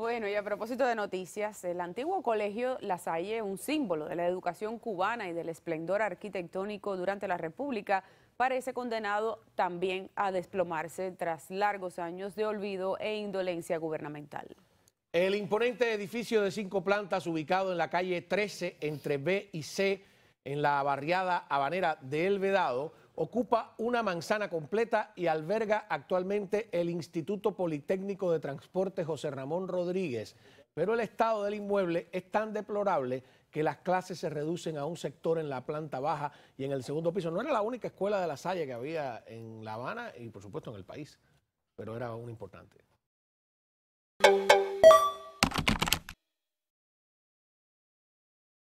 Bueno, y a propósito de noticias, el antiguo colegio La Salle, un símbolo de la educación cubana y del esplendor arquitectónico durante la República, parece condenado también a desplomarse tras largos años de olvido e indolencia gubernamental. El imponente edificio de cinco plantas ubicado en la calle 13 entre B y C en la barriada habanera de El Vedado ocupa una manzana completa y alberga actualmente el Instituto Politécnico de Transporte José Ramón Rodríguez, pero el estado del inmueble es tan deplorable que las clases se reducen a un sector en la planta baja y en el segundo piso. No era la única escuela de la Salle que había en La Habana y por supuesto en el país, pero era una importante.